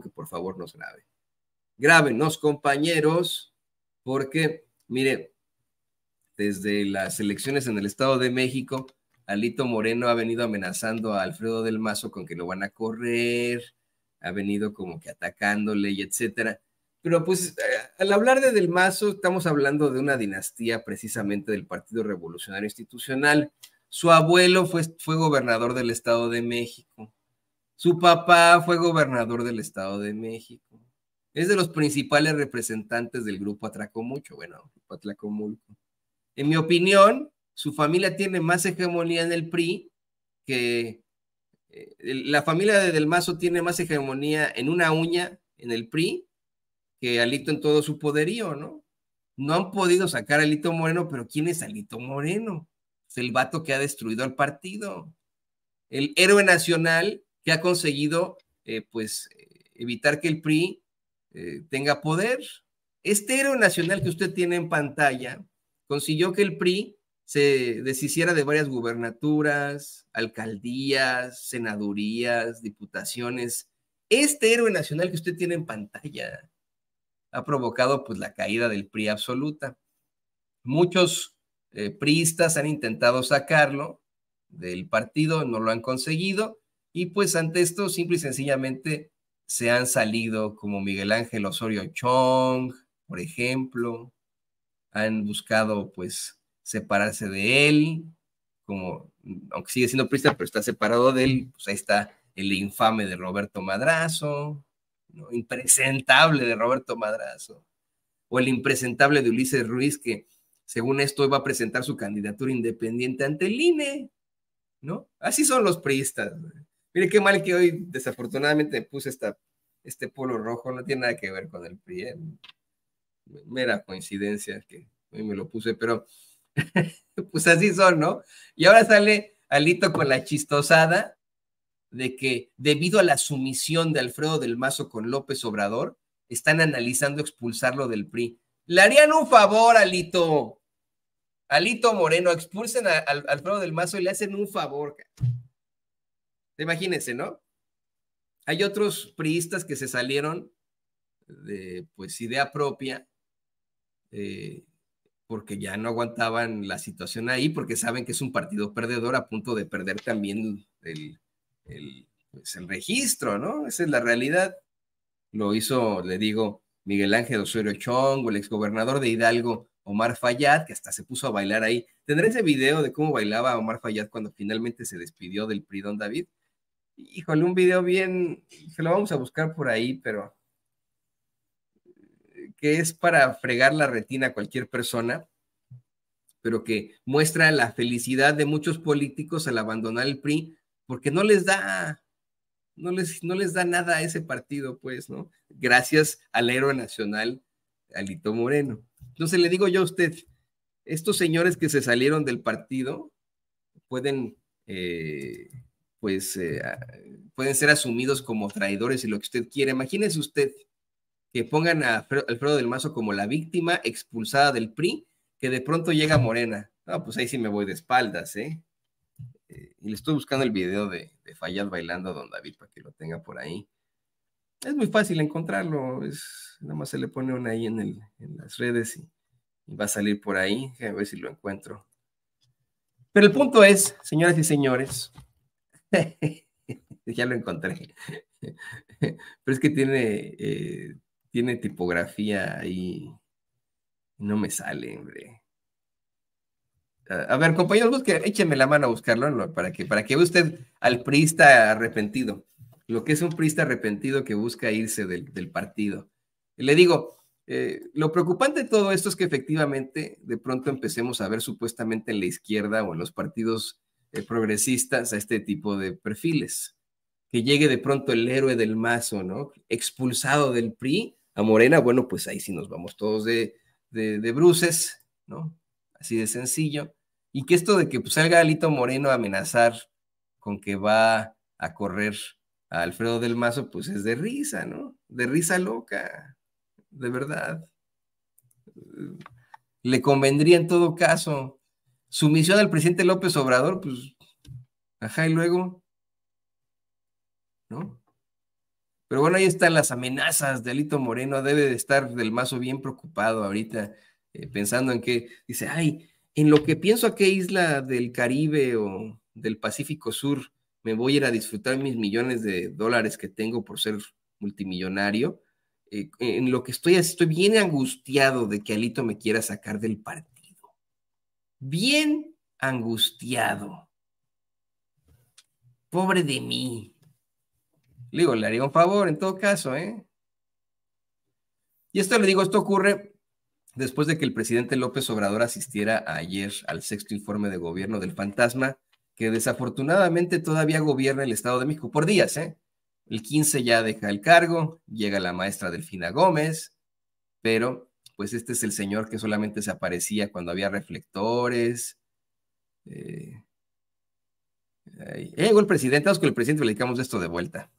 que por favor nos grabe. Grábenos, compañeros, porque, mire, desde las elecciones en el Estado de México, Alito Moreno ha venido amenazando a Alfredo del Mazo con que lo van a correr, ha venido como que atacándole y etcétera. Pero pues eh, al hablar de del Mazo estamos hablando de una dinastía precisamente del Partido Revolucionario Institucional. Su abuelo fue, fue gobernador del Estado de México. Su papá fue gobernador del Estado de México. Es de los principales representantes del grupo Atracó Mucho, bueno, grupo Mucho. En mi opinión, su familia tiene más hegemonía en el PRI que eh, la familia de Del Mazo tiene más hegemonía en una uña en el PRI que Alito en todo su poderío, ¿no? No han podido sacar a Alito Moreno, pero ¿quién es Alito Moreno? Es el vato que ha destruido al partido. El héroe nacional que ha conseguido eh, pues evitar que el PRI eh, tenga poder. Este héroe nacional que usted tiene en pantalla consiguió que el PRI se deshiciera de varias gubernaturas, alcaldías, senadurías, diputaciones. Este héroe nacional que usted tiene en pantalla ha provocado pues la caída del PRI absoluta. Muchos eh, priistas han intentado sacarlo del partido, no lo han conseguido. Y pues ante esto, simple y sencillamente, se han salido como Miguel Ángel Osorio Chong, por ejemplo, han buscado pues separarse de él, como, aunque sigue siendo prista, pero está separado de él, pues ahí está el infame de Roberto Madrazo, ¿no? impresentable de Roberto Madrazo, o el impresentable de Ulises Ruiz, que según esto iba a presentar su candidatura independiente ante el INE, ¿no? Así son los priistas. ¿no? Mire qué mal que hoy desafortunadamente puse esta, este polo rojo, no tiene nada que ver con el PRI. E, mera coincidencia que hoy me lo puse, pero pues así son, ¿no? Y ahora sale Alito con la chistosada de que debido a la sumisión de Alfredo del Mazo con López Obrador, están analizando expulsarlo del PRI. E. Le harían un favor, Alito. Alito Moreno, expulsen a, Alfredo del Mazo y le hacen un favor. Imagínense, ¿no? Hay otros priistas que se salieron de pues idea propia eh, porque ya no aguantaban la situación ahí, porque saben que es un partido perdedor a punto de perder también el, pues, registro, ¿no? Esa es la realidad. Lo hizo, le digo, Miguel Ángel Osorio Chong, el exgobernador de Hidalgo, Omar Fayad, que hasta se puso a bailar ahí. Tendré ese video de cómo bailaba Omar Fayad cuando finalmente se despidió del PRI, don David? híjole, un video bien, se lo vamos a buscar por ahí, pero eh, que es para fregar la retina a cualquier persona, pero que muestra la felicidad de muchos políticos al abandonar el PRI, porque no les da, no les, no les da nada a ese partido, pues, ¿no? Gracias al héroe nacional, Alito Moreno. Entonces le digo yo a usted, estos señores que se salieron del partido pueden eh, pues eh, pueden ser asumidos como traidores y lo que usted quiere, Imagínese usted que pongan a Alfredo del Mazo como la víctima expulsada del PRI, que de pronto llega Morena. ah pues ahí sí me voy de espaldas, ¿eh? ¿eh? y le estoy buscando el video de, de bailando a Don David para que lo tenga por ahí. Es muy fácil encontrarlo, es, nada más se le pone una ahí en, las redes y, y, va a salir por ahí, a ver si lo encuentro. Pero el punto es, señoras y señores, ya lo encontré. Pero es que tiene, eh, tiene tipografía ahí. No me sale, hombre. A, ver, compañeros, busque, échenme la mano a buscarlo para que para que usted al priista arrepentido. Lo que es un priista arrepentido que busca irse del, partido. Le digo, eh, lo preocupante de todo esto es que efectivamente de pronto empecemos a ver supuestamente en la izquierda o en los partidos eh, progresistas a este tipo de perfiles. Que llegue de pronto el héroe del mazo, ¿no? Expulsado del PRI a Morena, bueno, pues ahí sí nos vamos todos de, de, bruces, ¿no? Así de sencillo. Y que esto de que pues, salga Alito Moreno a amenazar con que va a correr a Alfredo del Mazo, pues es de risa, ¿no? De risa loca, de verdad. Le convendría en todo caso sumisión al presidente López Obrador, pues, ajá, y luego, ¿no? Pero bueno, ahí están las amenazas de Alito Moreno, debe de estar del mazo bien preocupado ahorita, eh, pensando en que, dice, ay, en lo que pienso a qué isla del Caribe o del Pacífico Sur me voy a ir a disfrutar mis millones de dólares que tengo por ser multimillonario, eh, en lo que estoy, estoy bien angustiado de que Alito me quiera sacar del partido bien angustiado. Pobre de mí. Le digo, le haría un favor en todo caso, ¿eh? Y esto le digo, esto ocurre después de que el presidente López Obrador asistiera ayer al sexto informe de gobierno del fantasma, que desafortunadamente todavía gobierna el Estado de México por días, ¿eh? El 15 ya deja el cargo, llega la maestra Delfina Gómez, pero pues este es el señor que solamente se aparecía cuando había reflectores. Eh, eh, presidente, vamos con el presidente, le dedicamos esto de vuelta.